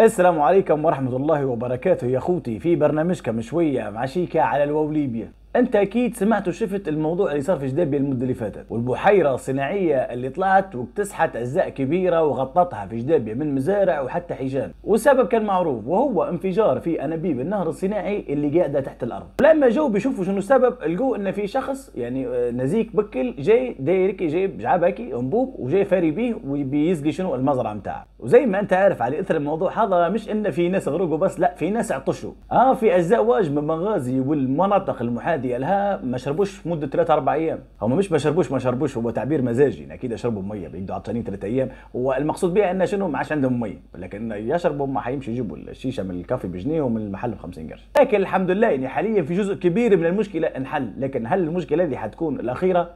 السلام عليكم ورحمة الله وبركاته يا خوتي في برنامجكم شوية مع شيكا على الووليبيا انت اكيد سمعت وشفت الموضوع اللي صار في جديبيه المده اللي فاتت والبحيره الصناعيه اللي طلعت واكتسحت اجزاء كبيره وغطتها في جديبيه من مزارع وحتى حيجان والسبب كان معروف وهو انفجار في انابيب النهر الصناعي اللي قاعده تحت الارض ولما جو بيشوفوا شنو السبب لقوا ان في شخص يعني آه، نزيك بكل جاي دايرك جايب جعبكي انبوب وجاي فاري بيه وبيسقي شنو المزرعه متاعه وزي ما انت عارف على اثر الموضوع هذا مش ان في ناس غرقوا بس لا في ناس عطشوا اه في اجزاء واجب من مغازي والمناطق المحاذيه ديالها ما شربوش مده 3 4 ايام هما مش ما شربوش ما شربوش هو تعبير مزاجي اكيد يشربوا ميه بيقعدوا عطشانين 3 ايام هو المقصود بها ان شنو ما عادش عندهم ميه لكن يشربوا ما حيمشوا يجيبوا الشيشه من الكافي بجنيه ومن المحل ب 50 قرش لكن الحمد لله يعني حاليا في جزء كبير من المشكله انحل لكن هل المشكله هذه حتكون الاخيره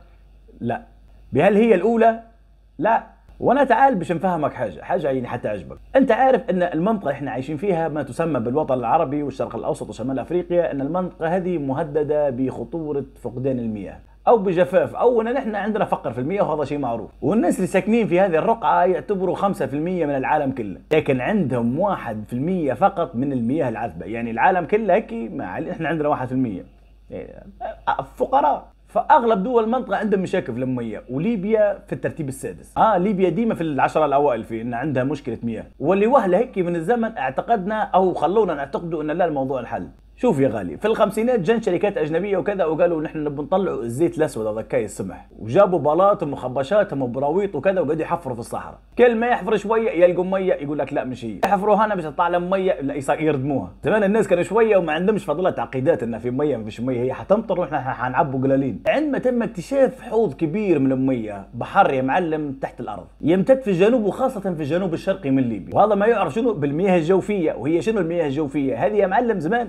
لا بهل هي الاولى لا وانا تعال باش نفهمك حاجه حاجه يعني حتى عجبك انت عارف ان المنطقه اللي احنا عايشين فيها ما تسمى بالوطن العربي والشرق الاوسط وشمال افريقيا ان المنطقه هذه مهدده بخطوره فقدان المياه او بجفاف اولا نحن عندنا فقر في المياه وهذا شيء معروف والناس اللي ساكنين في هذه الرقعه يعتبروا 5% من العالم كله لكن عندهم 1% فقط من المياه العذبه يعني العالم كله هيك ما احنا عندنا 1% يعني، آه، فقراء فاغلب دول المنطقه عندهم مشاكل في المياه وليبيا في الترتيب السادس اه ليبيا ديما في العشره الاوائل في ان عندها مشكله مياه واللي وهله هيك من الزمن اعتقدنا او خلونا نعتقدوا ان لا الموضوع الحل شوف يا غالي في الخمسينات جن شركات اجنبيه وكذا وقالوا نحن نبي نطلعوا الزيت الاسود هذا كاي السمح وجابوا بلاط ومخبشات وبراويط وكذا وقعدوا يحفروا في الصحراء كل ما يحفر شويه يلقوا ميه يقول لك لا مش هي يحفروا هنا باش تطلع لهم ميه لا يردموها زمان الناس كانوا شويه وما عندهمش فضله تعقيدات ان في ميه ما فيش ميه هي حتمطر واحنا حنعبوا قلالين عندما تم اكتشاف حوض كبير من الميه بحر يا معلم تحت الارض يمتد في الجنوب وخاصه في الجنوب الشرقي من ليبيا وهذا ما يعرف شنو بالمياه الجوفيه وهي شنو المياه الجوفيه هذه يا معلم زمان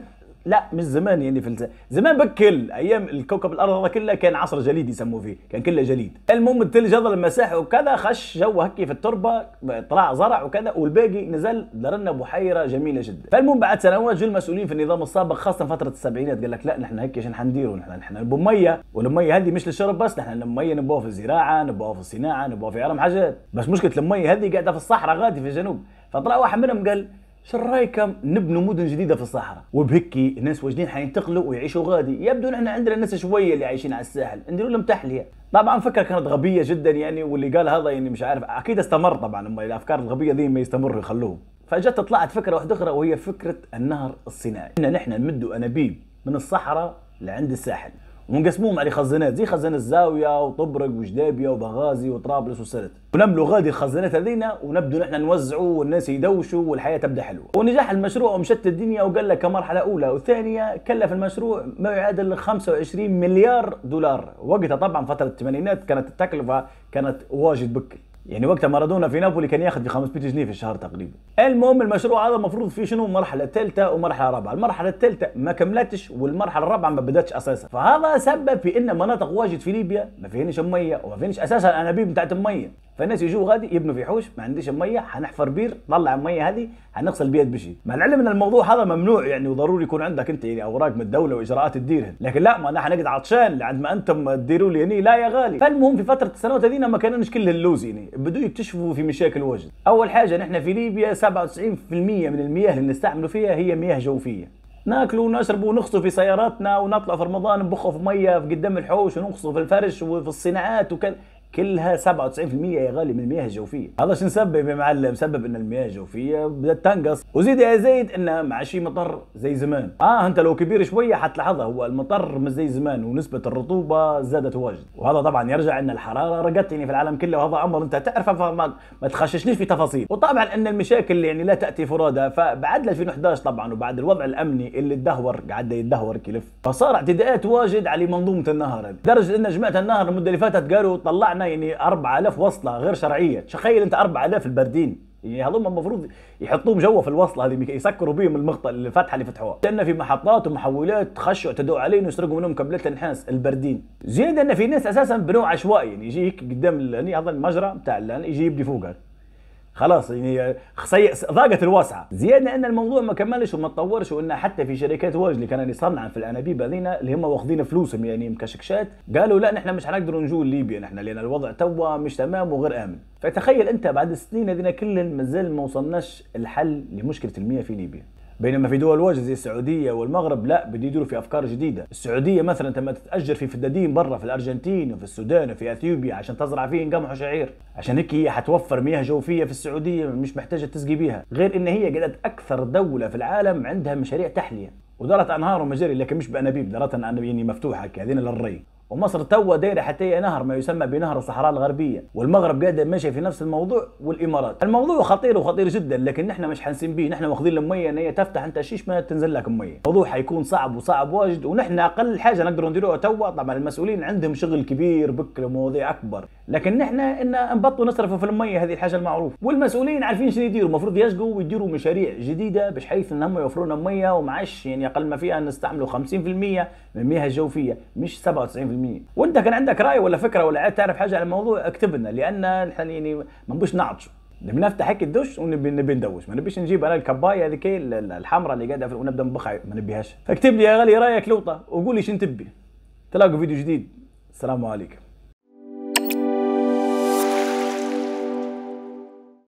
لا مش زمان يعني في زمان بكل ايام الكوكب الارض هذا كله كان عصر جليد يسموه فيه كان كله جليد المهم الثلج هذا المساحي وكذا خش جو هكي في التربه طلع زرع وكذا والباقي نزل درنا بحيره جميله جدا فالمهم بعد سنوات جو المسؤولين في النظام السابق خاصه فتره السبعينات قال لك لا نحن هيك شنو حنديروا نحن نحن نبوا ميه والميه هذه مش للشرب بس نحن الميه نبوها في الزراعه نبوها في الصناعه نبوها في عرم حاجات بس مشكله الميه هذه قاعده في الصحراء غادي في الجنوب فطلع واحد منهم قال شو رايكم نبنوا مدن جديده في الصحراء وبهكي الناس واجدين حينتقلوا ويعيشوا غادي يبدو ان احنا عندنا ناس شويه اللي عايشين على الساحل نديروا لهم تحليه طبعا فكره كانت غبيه جدا يعني واللي قال هذا يعني مش عارف اكيد استمر طبعا هم الافكار الغبيه ذي ما يستمروا يخلوهم فجت طلعت فكره واحده اخرى وهي فكره النهر الصناعي ان نحن نمدوا انابيب من الصحراء لعند الساحل ونقسموهم على خزانات زي خزانه الزاويه وطبرق وجدابيه وبغازي وطرابلس وسرت ونملوا غادي الخزانات هذينا ونبدو نحن نوزعوا والناس يدوشوا والحياه تبدا حلوه ونجاح المشروع ومشت الدنيا وقال لك كمرحله اولى وثانيه كلف المشروع ما يعادل 25 مليار دولار وقتها طبعا فتره الثمانينات كانت التكلفه كانت واجد بكل يعني وقتها مارادونا في نابولي كان ياخذ في 500 جنيه في الشهر تقريبا المهم المشروع هذا المفروض فيه شنو مرحله ثالثه ومرحله رابعه المرحله الثالثه ما كملتش والمرحله الرابعه ما بداتش اساسا فهذا سبب في ان مناطق واجد في ليبيا ما فيهنش ميه وما فيهنش اساسا انابيب بتاعت الميه فالناس يجوا غادي يبنوا في حوش ما عنديش ميه حنحفر بير طلع الميه هذه حنغسل بيت بشي مع العلم ان الموضوع هذا ممنوع يعني وضروري يكون عندك انت يعني اوراق من الدوله واجراءات تديرها لكن لا ما انا حنقعد عطشان لعند ما انتم تديروا لي هني لا يا غالي فالمهم في فتره السنوات هذينا ما كانش كل اللوز يعني بدوا يكتشفوا في مشاكل وجد اول حاجه نحن في ليبيا 97% من المياه اللي نستعملوا فيها هي مياه جوفيه ناكلوا ونشربوا ونغصوا في سياراتنا ونطلع في رمضان نبخوا في ميه في قدام الحوش ونغصوا في الفرش وفي الصناعات وكذا كلها 97% يا غالي من المياه الجوفيه هذا شو نسبب يا معلم سبب ان المياه الجوفيه بدات تنقص وزيد يا زيد ان ما عادش مطر زي زمان اه انت لو كبير شويه حتلاحظها هو المطر مش زي زمان ونسبه الرطوبه زادت واجد وهذا طبعا يرجع ان الحراره رقت يعني في العالم كله وهذا امر انت تعرفه فما ما تخششنيش في تفاصيل وطبعا ان المشاكل يعني لا تاتي فرادة فبعد 2011 طبعا وبعد الوضع الامني اللي تدهور قعد يتدهور كلف فصار اعتداءات واجد على منظومه النهر لدرجه ان جماعه النهر المده اللي فاتت قالوا طلعنا معناه يعني 4000 وصله غير شرعيه تخيل انت 4000 الباردين يعني هذول المفروض يحطوهم جوا في الوصله هذه يسكروا بهم المقطع الفتحه اللي فتحوها لان في محطات ومحولات خشوا اعتدوا علينا ويسرقوا منهم كابلات النحاس البردين زيد ان في ناس اساسا بنوع عشوائي يعني يجيك قدام هذا المجرى بتاع يجي يبني فوقك خلاص يعني ضاقت الواسعه زياده ان الموضوع ما كملش وما تطورش وان حتى في شركات واج اللي كانوا يصنع في الانابيب هذينا اللي هم واخذين فلوسهم يعني مكشكشات قالوا لا نحن مش حنقدر نجوا ليبيا نحن لان الوضع توا مش تمام وغير امن فتخيل انت بعد السنين هذينا كلها مازال ما وصلناش الحل لمشكله المياه في ليبيا بينما في دول وجه زي السعوديه والمغرب لا بده يديروا في افكار جديده السعوديه مثلا تم تتاجر في فدادين برا في الارجنتين وفي السودان وفي اثيوبيا عشان تزرع فيه قمح وشعير عشان هيك هي حتوفر مياه جوفيه في السعوديه مش محتاجه تسقي بيها غير ان هي قالت اكثر دوله في العالم عندها مشاريع تحليه ودارت انهار ومجاري لكن مش بانابيب دارتها يعني مفتوحه كهذين للري ومصر توا دايره حتى هي نهر ما يسمى بنهر الصحراء الغربيه والمغرب قاعد ماشي في نفس الموضوع والامارات الموضوع خطير وخطير جدا لكن نحن مش حنسين به نحن واخذين الميه ان هي تفتح انت شيش ما تنزل لك الميه الموضوع حيكون صعب وصعب واجد ونحن اقل حاجه نقدر نديروها توا طبعا المسؤولين عندهم شغل كبير بكره مواضيع اكبر لكن نحن ان نبطوا نصرفوا في الميه هذه الحاجه المعروفه والمسؤولين عارفين شنو يديروا المفروض يشقوا ويديروا مشاريع جديده بحيث ان هم يوفروا لنا ميه ومعش يعني اقل ما فيها نستعملوا 50% من المياه الجوفيه مش 97% وانت كان عندك راي ولا فكره ولا تعرف حاجه عن الموضوع اكتب لنا لان نحن يعني ما نبوش نعطش نبي نفتح هيك الدش ونبي نبي ندوش ما نبيش نجيب انا الكبايه هذيك الحمراء اللي قاعده ونبدا نبخها ما نبيهاش فاكتب لي يا غالي رايك لوطه وقول لي شنو تبي تلاقوا فيديو جديد السلام عليكم